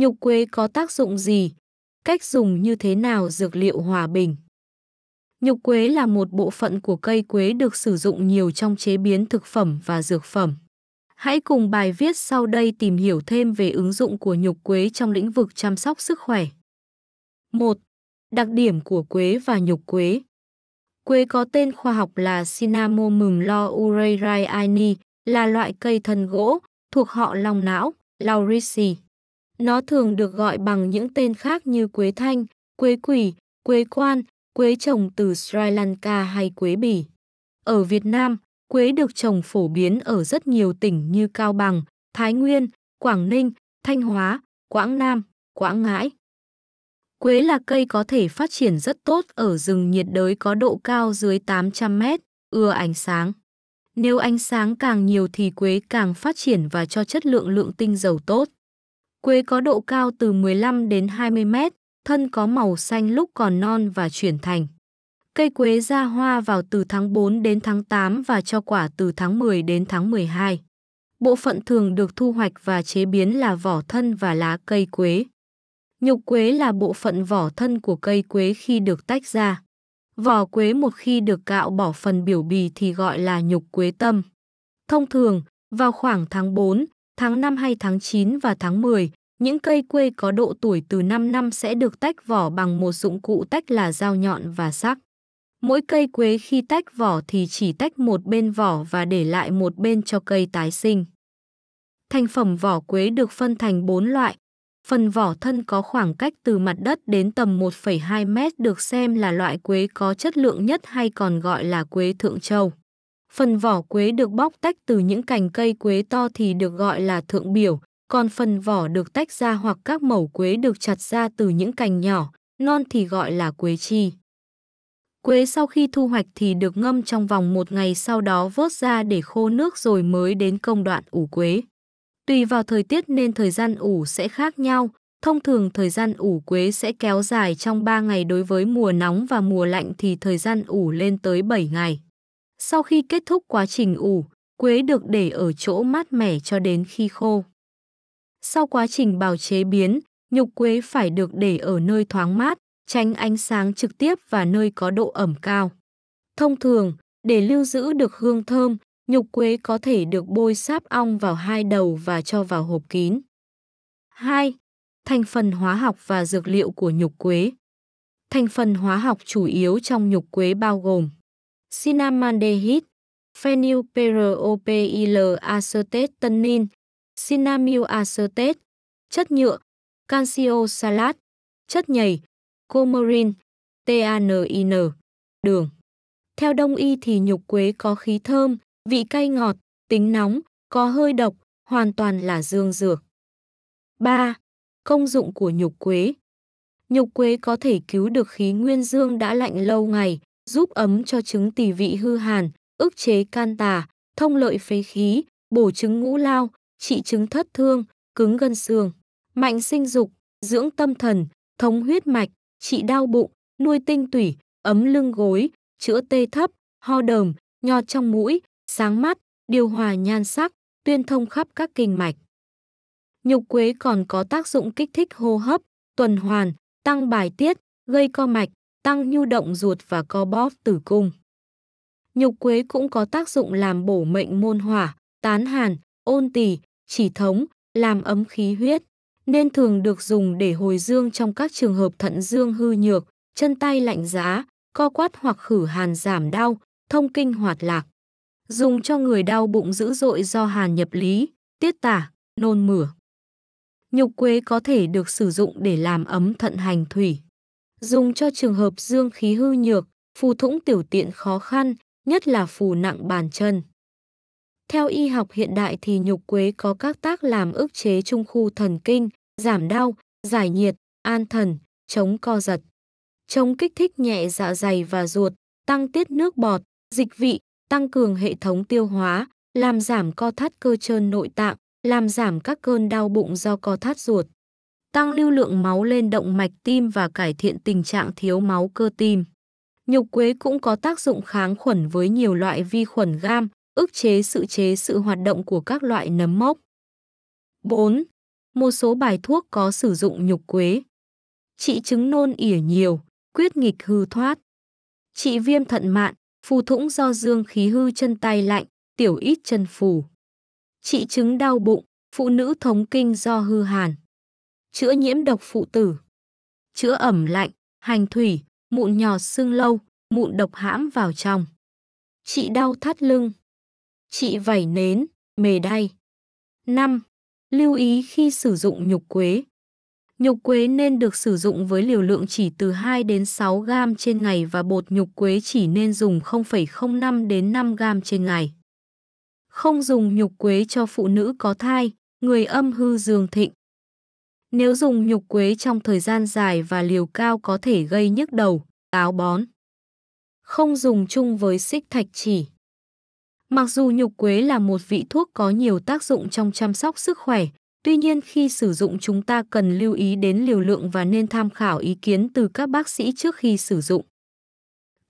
Nhục quế có tác dụng gì? Cách dùng như thế nào dược liệu hòa bình? Nhục quế là một bộ phận của cây quế được sử dụng nhiều trong chế biến thực phẩm và dược phẩm. Hãy cùng bài viết sau đây tìm hiểu thêm về ứng dụng của nhục quế trong lĩnh vực chăm sóc sức khỏe. 1. Đặc điểm của quế và nhục quế Quế có tên khoa học là Cinnamomum laurelariae, là loại cây thân gỗ, thuộc họ long não, Lauriaceae. Nó thường được gọi bằng những tên khác như quế thanh, quế quỷ, quế quan, quế trồng từ Sri Lanka hay quế bỉ. Ở Việt Nam, quế được trồng phổ biến ở rất nhiều tỉnh như Cao Bằng, Thái Nguyên, Quảng Ninh, Thanh Hóa, Quảng Nam, Quảng Ngãi. Quế là cây có thể phát triển rất tốt ở rừng nhiệt đới có độ cao dưới 800 mét, ưa ánh sáng. Nếu ánh sáng càng nhiều thì quế càng phát triển và cho chất lượng lượng tinh dầu tốt. Quế có độ cao từ 15 đến 20 mét, thân có màu xanh lúc còn non và chuyển thành. Cây quế ra hoa vào từ tháng 4 đến tháng 8 và cho quả từ tháng 10 đến tháng 12. Bộ phận thường được thu hoạch và chế biến là vỏ thân và lá cây quế. Nhục quế là bộ phận vỏ thân của cây quế khi được tách ra. Vỏ quế một khi được cạo bỏ phần biểu bì thì gọi là nhục quế tâm. Thông thường, vào khoảng tháng 4, tháng 5 hay tháng 9 và tháng 10, những cây quê có độ tuổi từ 5 năm sẽ được tách vỏ bằng một dụng cụ tách là dao nhọn và sắc. Mỗi cây quế khi tách vỏ thì chỉ tách một bên vỏ và để lại một bên cho cây tái sinh. Thành phẩm vỏ quế được phân thành 4 loại. Phần vỏ thân có khoảng cách từ mặt đất đến tầm 1,2 mét được xem là loại quế có chất lượng nhất hay còn gọi là quế Thượng Châu. Phần vỏ quế được bóc tách từ những cành cây quế to thì được gọi là thượng biểu, còn phần vỏ được tách ra hoặc các mẩu quế được chặt ra từ những cành nhỏ, non thì gọi là quế chi. Quế sau khi thu hoạch thì được ngâm trong vòng một ngày sau đó vớt ra để khô nước rồi mới đến công đoạn ủ quế. Tùy vào thời tiết nên thời gian ủ sẽ khác nhau. Thông thường thời gian ủ quế sẽ kéo dài trong 3 ngày đối với mùa nóng và mùa lạnh thì thời gian ủ lên tới 7 ngày. Sau khi kết thúc quá trình ủ, quế được để ở chỗ mát mẻ cho đến khi khô. Sau quá trình bào chế biến, nhục quế phải được để ở nơi thoáng mát, tránh ánh sáng trực tiếp và nơi có độ ẩm cao. Thông thường, để lưu giữ được hương thơm, nhục quế có thể được bôi sáp ong vào hai đầu và cho vào hộp kín. 2. Thành phần hóa học và dược liệu của nhục quế Thành phần hóa học chủ yếu trong nhục quế bao gồm cinamaldehyd, phenylperoxylacetate cinamylacetate, chất nhựa, calciosalat, chất nhầy, comorin, TANIN, đường. Theo đông y thì nhục quế có khí thơm, vị cay ngọt, tính nóng, có hơi độc, hoàn toàn là dương dược. 3. Công dụng của nhục quế Nhục quế có thể cứu được khí nguyên dương đã lạnh lâu ngày, giúp ấm cho trứng tỳ vị hư hàn, ức chế can tà, thông lợi phế khí, bổ trứng ngũ lao, trị trứng thất thương, cứng gân xương, mạnh sinh dục, dưỡng tâm thần, thống huyết mạch, trị đau bụng, nuôi tinh tủy, ấm lưng gối, chữa tê thấp, ho đờm, nho trong mũi, sáng mắt, điều hòa nhan sắc, tuyên thông khắp các kinh mạch. Nhục quế còn có tác dụng kích thích hô hấp, tuần hoàn, tăng bài tiết, gây co mạch, tăng nhu động ruột và co bóp tử cung. Nhục quế cũng có tác dụng làm bổ mệnh môn hỏa, tán hàn, ôn tỳ, chỉ thống, làm ấm khí huyết, nên thường được dùng để hồi dương trong các trường hợp thận dương hư nhược, chân tay lạnh giá, co quát hoặc khử hàn giảm đau, thông kinh hoạt lạc. Dùng cho người đau bụng dữ dội do hàn nhập lý, tiết tả, nôn mửa. Nhục quế có thể được sử dụng để làm ấm thận hành thủy dùng cho trường hợp dương khí hư nhược, phù thủng tiểu tiện khó khăn, nhất là phù nặng bàn chân. Theo y học hiện đại thì nhục quế có các tác làm ức chế trung khu thần kinh, giảm đau, giải nhiệt, an thần, chống co giật. Chống kích thích nhẹ dạ dày và ruột, tăng tiết nước bọt, dịch vị, tăng cường hệ thống tiêu hóa, làm giảm co thắt cơ trơn nội tạng, làm giảm các cơn đau bụng do co thắt ruột tăng lưu lượng máu lên động mạch tim và cải thiện tình trạng thiếu máu cơ tim. Nhục quế cũng có tác dụng kháng khuẩn với nhiều loại vi khuẩn gam, ức chế sự chế sự hoạt động của các loại nấm mốc. 4. Một số bài thuốc có sử dụng nhục quế. Trị chứng nôn ỉa nhiều, quyết nghịch hư thoát. Trị viêm thận mạn, phù thủng do dương khí hư chân tay lạnh, tiểu ít chân phù. Trị chứng đau bụng, phụ nữ thống kinh do hư hàn chữa nhiễm độc phụ tử, chữa ẩm lạnh, hành thủy, mụn nhò xương lâu, mụn độc hãm vào trong. Trị đau thắt lưng. Trị vẩy nến, mề đay. 5. Lưu ý khi sử dụng nhục quế. Nhục quế nên được sử dụng với liều lượng chỉ từ 2 đến 6 gram trên ngày và bột nhục quế chỉ nên dùng 0,05 đến 5 gram trên ngày. Không dùng nhục quế cho phụ nữ có thai, người âm hư dương thịnh. Nếu dùng nhục quế trong thời gian dài và liều cao có thể gây nhức đầu, táo bón. Không dùng chung với xích thạch chỉ. Mặc dù nhục quế là một vị thuốc có nhiều tác dụng trong chăm sóc sức khỏe, tuy nhiên khi sử dụng chúng ta cần lưu ý đến liều lượng và nên tham khảo ý kiến từ các bác sĩ trước khi sử dụng.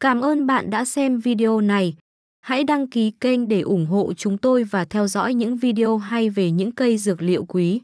Cảm ơn bạn đã xem video này. Hãy đăng ký kênh để ủng hộ chúng tôi và theo dõi những video hay về những cây dược liệu quý.